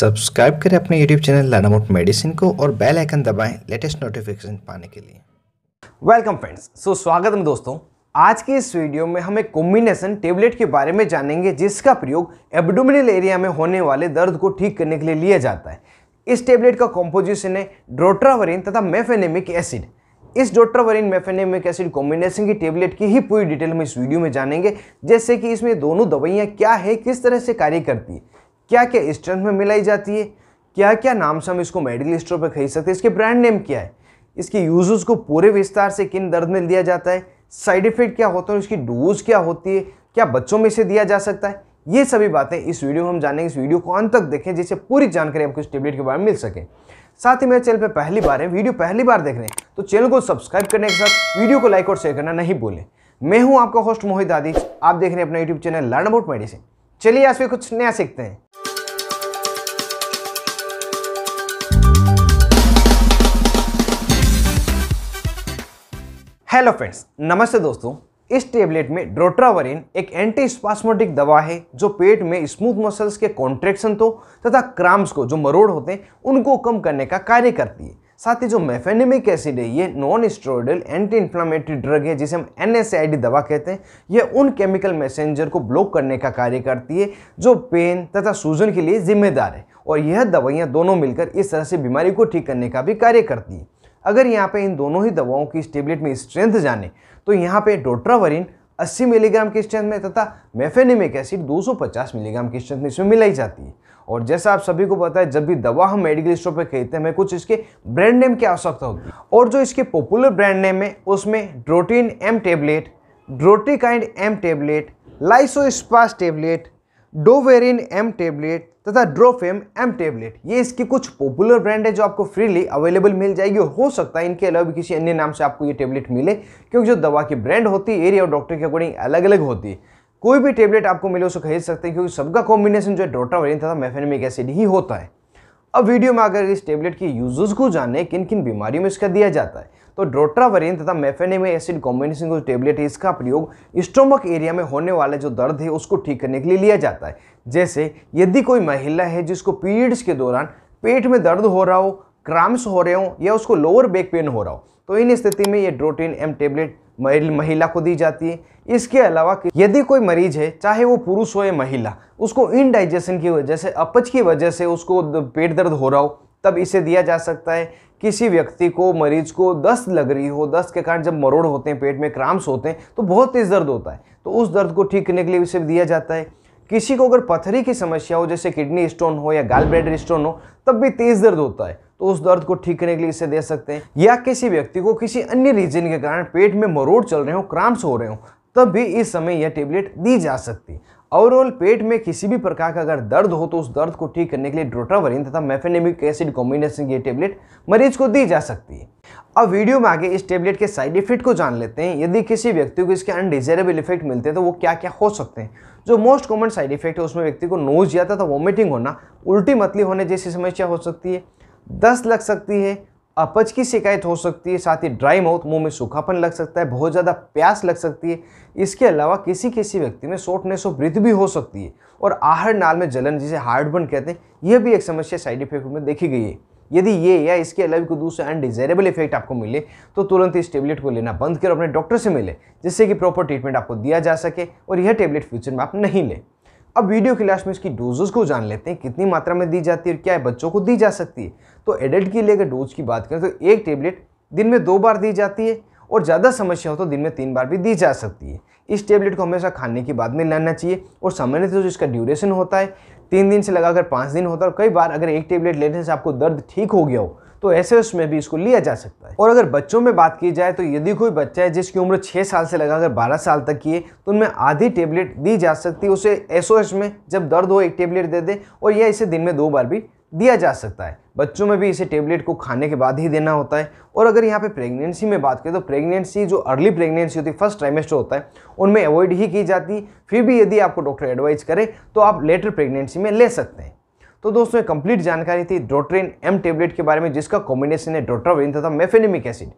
subscribe करें अपने YouTube channel learn about medicine को और बेल आइकन दबाएं लेटेस्ट नोटिफिकेशन पाने के लिए वेलकम फ्रेंड्स सो स्वागत है दोस्तों आज के इस वीडियो में हम एक कॉम्बिनेशन टेबलेट के बारे में जानेंगे जिसका प्रयोग एब्डोमिनल एरिया में होने वाले दर्द को ठीक करने के लिए लिया जाता है इस टेबलेट का कॉम्पोजिशन है ड्रोट्रावरिन तथा मेफेनेमिक एसिड इस डोट्रावरिन मेफेनेमिक एसिड कॉम्बिनेशन की टेबलेट की ही पूरी डिटेल हम इस वीडियो में जानेंगे जैसे कि इसमें दोनों दवाइयाँ क्या है किस तरह से कार्य करती है क्या क्या स्ट्रेंथ में मिलाई जाती है क्या क्या नाम से हम इसको मेडिकल स्टोर पर खरीद सकते हैं इसके ब्रांड नेम क्या है इसके यूजेस को पूरे विस्तार से किन दर्द में दिया जाता है साइड इफेक्ट क्या होता है इसकी डोज क्या होती है क्या बच्चों में इसे दिया जा सकता है ये सभी बातें इस वीडियो में हम जानेंगे इस वीडियो को अंत तक देखें जिससे पूरी जानकारी आपको इस टेबलेट के बारे में मिल सके साथ ही मेरे चैनल पर पहली बार है वीडियो पहली बार देख रहे हैं तो चैनल को सब्सक्राइब करने के साथ वीडियो को लाइक और शेयर करना नहीं भूलें मैं हूं आपका होस्ट मोहित आदि आप देख रहे हैं अपना YouTube channel learn about medicine चलिए आज फिर कुछ नया सीखते हैं हेलो फ्रेंड्स नमस्ते दोस्तों इस टेबलेट में ड्रोट्रावरिन एक एंटी स्पास्मोटिक दवा है जो पेट में स्मूथ मसल्स के कॉन्ट्रेक्शन तो तथा क्राम्स को जो मरोड़ होते हैं उनको कम करने का कार्य करती है साथ ही जो मेफेनेमिक एसिड है ये non steroidal anti inflammatory drug है जिसे हम एन दवा कहते हैं यह उन केमिकल मैसेंजर को ब्लॉक करने का कार्य करती है जो पेन तथा सूजन के लिए जिम्मेदार है और यह दवाइयाँ दोनों मिलकर इस तरह से बीमारी को ठीक करने का भी कार्य करती है अगर यहाँ पे इन दोनों ही दवाओं की स्टेबलेट में स्ट्रेंथ जाने तो यहाँ पे डोट्रावरिन 80 मिलीग्राम की स्ट्रेंथ में तथा मेफेनिमिक एसिड 250 मिलीग्राम की स्ट्रेंथ में इसमें मिलाई जाती है और जैसा आप सभी को पता है जब भी दवा हम मेडिकल स्टोर पर खरीदते हैं हमें कुछ इसके ब्रांड नेम की आवश्यकता होती है और जो इसके पॉपुलर ब्रांड नेम है उसमें Drotin M tablet Drotikind M tablet Lysospas tablet Doverin M tablet तथा ड्रोफेम एम टेबलेट ये इसकी कुछ पॉपुलर ब्रांड है जो आपको फ्रीली अवेलेबल मिल जाएगी और हो सकता है इनके अलावा भी किसी अन्य नाम से आपको ये टेबलेट मिले क्योंकि जो दवा की ब्रांड होती है एरिया और डॉक्टर के अकॉर्डिंग अलग अलग होती है कोई भी टेबलेट आपको मिले उसको खरीद सकते हैं क्योंकि सबका कॉम्बिनेशन जो है ड्रोटावेरिन तथा मेफेनमिक एसिड ही होता है अब वीडियो में आकर इस टेबलेट के यूजर्स को जाने किन किन बीमारियों में इसका दिया जाता है तो ड्रोट्रावरिन तथा मेफेनेम एसिड कॉम्बिनेशन को टेबलेट है इसका प्रयोग स्टोमक एरिया में होने वाले जो दर्द है उसको ठीक करने के लिए लिया जाता है जैसे यदि कोई महिला है जिसको पीरियड्स के दौरान पेट में दर्द हो रहा हो क्राम्स हो रहे हो या उसको लोअर बैक पेन हो रहा हो तो इन स्थिति में ये ड्रोटीन एम टेबलेट महिला को दी जाती है इसके अलावा यदि कोई मरीज है चाहे वो पुरुष हो या महिला उसको इनडाइजेशन की वजह से अपच की वजह से उसको पेट दर्द हो रहा हो तब इसे दिया जा सकता है किसी व्यक्ति को मरीज को दस्त लग रही हो दस्त के कारण जब मरोड़ होते हैं पेट में क्राम्स होते हैं तो बहुत तेज़ दर्द होता है तो उस दर्द को ठीक करने के लिए इसे दिया जाता है किसी को अगर पथरी की समस्या हो जैसे किडनी स्टोन हो या गाल ब्रेडर स्टोन हो तब भी तेज दर्द होता है तो उस दर्द को ठीक करने के लिए इसे दे सकते हैं या किसी व्यक्ति को किसी अन्य रीजन के कारण पेट में मरोड़ चल रहे हो क्राम्स हो रहे हो तब भी इस समय यह टेबलेट दी जा सकती ओवरऑल पेट में किसी भी प्रकार का अगर दर्द हो तो उस दर्द को ठीक करने के लिए ड्रोटावरिन तथा मेफेनेमिक एसिड कॉम्बिनेशन की टेबलेट मरीज को दी जा सकती है अब वीडियो में आगे इस टेबलेट के साइड इफेक्ट को जान लेते हैं यदि किसी व्यक्ति को इसके अनडिजायरेबल इफेक्ट मिलते हैं तो वो क्या क्या हो सकते हैं जो मोस्ट कॉमन साइड इफेक्ट है उसमें व्यक्ति को नोज या था तो वॉमिटिंग होना उल्टी मतली होने जैसी समस्या हो सकती है दस्त लग सकती है अपच की शिकायत हो सकती है साथ ही ड्राई माउथ मुंह में सूखापन लग सकता है बहुत ज़्यादा प्यास लग सकती है इसके अलावा किसी किसी व्यक्ति में शॉर्टनेस ऑफ ब्रीथ भी हो सकती है और आहर नाल में जलन जिसे हार्ट बर्न कहते हैं यह भी एक समस्या साइड इफेक्ट में देखी गई है यदि ये या इसके अलावा कोई दूसरा अनडिजायरेबल इफेक्ट आपको मिले तो तुरंत इस टेबलेट को लेना बंद कर अपने डॉक्टर से मिले जिससे कि प्रॉपर ट्रीटमेंट आपको दिया जा सके और यह टेबलेट फ्यूचर में आप नहीं लें अब वीडियो क्लास लास्ट में इसकी डोजेस को जान लेते हैं कितनी मात्रा में दी जाती है और क्या है बच्चों को दी जा सकती है तो एडल्ट के लिए अगर डोज की बात करें तो एक टेबलेट दिन में दो बार दी जाती है और ज़्यादा समस्या हो तो दिन में तीन बार भी दी जा सकती है इस टेबलेट को हमेशा खाने के बाद में लाना चाहिए और सामान्यतः जो इसका ड्यूरेशन होता है तीन दिन से लगाकर पाँच दिन होता है और कई बार अगर एक टेबलेट लेने से आपको दर्द ठीक हो गया हो तो ऐसे उसमें भी इसको लिया जा सकता है और अगर बच्चों में बात की जाए तो यदि कोई बच्चा है जिसकी उम्र 6 साल से लगाकर 12 साल तक की है तो उनमें आधी टेबलेट दी जा सकती है उसे एस में जब दर्द हो एक टेबलेट दे दे और यह इसे दिन में दो बार भी दिया जा सकता है बच्चों में भी इसे टेबलेट को खाने के बाद ही देना होता है और अगर यहाँ पे प्रेगनेंसी में बात करें तो प्रेगनेंसी जो अर्ली प्रेगनेंसी होती है फर्स्ट ट्राइमेस्टर होता है उनमें अवॉइड ही की जाती फिर भी यदि आपको डॉक्टर एडवाइज़ करे तो आप लेटर प्रेगनेंसी में ले सकते हैं तो दोस्तों कंप्लीट जानकारी थी ड्रोट्रेन एम टेबलेट के बारे में जिसका कॉम्बिनेशन है ड्रोट्रावेन तथा मेफेनेमिक एसिड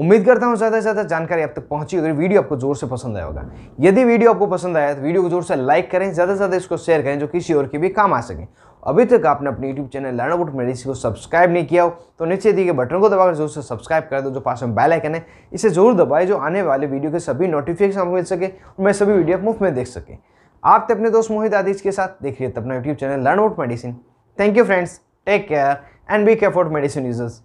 उम्मीद करता हूँ ज़्यादा से ज़्यादा जानकारी आप तक पहुँची होगी वीडियो आपको जोर से पसंद आया होगा यदि वीडियो आपको पसंद आया तो वीडियो को जोर से लाइक करें ज़्यादा से ज़्यादा इसको शेयर करें जो किसी और के भी काम आ सकें अभी तक आपने अपने YouTube channel learn about medicine को सब्सक्राइब नहीं किया हो तो नीचे दिए गए बटन को दबाकर जोर से सब्सक्राइब कर दो जो पास में बेल आइकन है इसे जरूर दबाएं जो आने वाले वीडियो के सभी नोटिफिकेशन आपको मिल सके और मैं सभी वीडियो आप मुफ्त में देख सकें आप अपने दोस्त मोहित आदिज के साथ देख देखिए अपना YouTube channel learn about medicine thank you friends take care and be care for medicine users